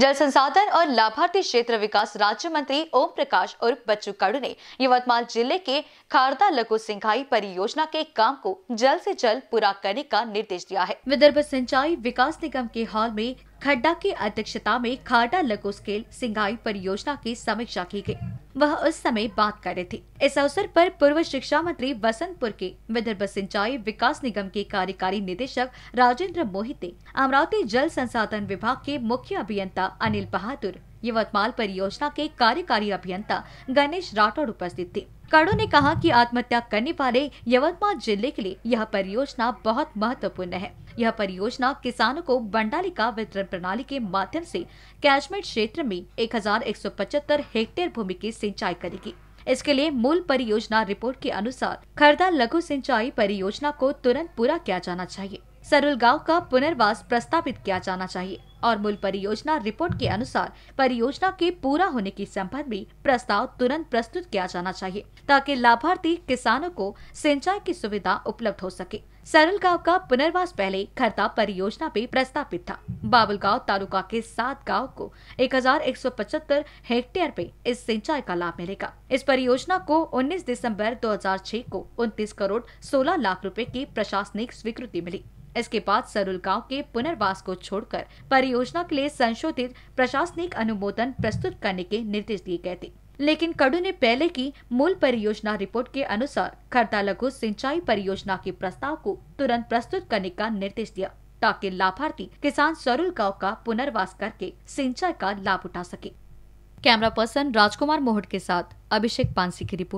जल संसाधन और लाभार्थी क्षेत्र विकास राज्य मंत्री ओम प्रकाश और बच्चू काड़ू ने यवतमाल जिले के खारदा लघु सिंघाई परियोजना के काम को जल्द से जल्द पूरा करने का निर्देश दिया है विदर्भ सिंचाई विकास निगम के हॉल में खड्डा की अध्यक्षता में खारदा लघु स्केल सिंघाई परियोजना की समीक्षा की गयी वह उस समय बात कर रहे थे इस अवसर पर पूर्व शिक्षा मंत्री बसंतपुर के विदर्भ सिंचाई विकास निगम के कार्यकारी निदेशक राजेंद्र मोहिते अमरावती जल संसाधन विभाग के मुख्य अभियंता अनिल बहादुर यवतमाल परियोजना के कार्यकारी अभियंता गणेश राठौड़ उपस्थित थे कड़ो ने कहा कि आत्महत्या करने वाले यवतमाल जिले के लिए यह परियोजना बहुत महत्वपूर्ण है यह परियोजना किसानों को बंडालिका वितरण प्रणाली के माध्यम से कैचमेंट क्षेत्र में एक हेक्टेयर भूमि की सिंचाई करेगी इसके लिए मूल परियोजना रिपोर्ट के अनुसार खरदा लघु सिंचाई परियोजना को तुरंत पूरा किया जाना चाहिए सरुल गाँव का पुनर्वास प्रस्तावित किया जाना चाहिए और मूल परियोजना रिपोर्ट के अनुसार परियोजना के पूरा होने के संबंध में प्रस्ताव तुरंत प्रस्तुत किया जाना चाहिए ताकि लाभार्थी किसानों को सिंचाई की सुविधा उपलब्ध हो सके सरल गाँव का पुनर्वास पहले खरता परियोजना पे प्रस्तावित था बाबुल गाँव तालुका के सात गाँव को 1175 हेक्टेयर पे इस सिंचाई का लाभ मिलेगा इस परियोजना को 19 दिसंबर 2006 को 29 करोड़ 16 लाख रुपए की प्रशासनिक स्वीकृति मिली इसके बाद सरुल गाँव के पुनर्वास को छोड़कर परियोजना के लिए संशोधित प्रशासनिक अनुमोदन प्रस्तुत करने के निर्देश दिए गए थे लेकिन कड़ू ने पहले की मूल परियोजना रिपोर्ट के अनुसार खरता लघु सिंचाई परियोजना के प्रस्ताव को तुरंत प्रस्तुत करने का निर्देश दिया ताकि लाभार्थी किसान सरुल गांव का पुनर्वास करके सिंचाई का लाभ उठा सके कैमरा पर्सन राजकुमार मोहट के साथ अभिषेक पांसी की रिपोर्ट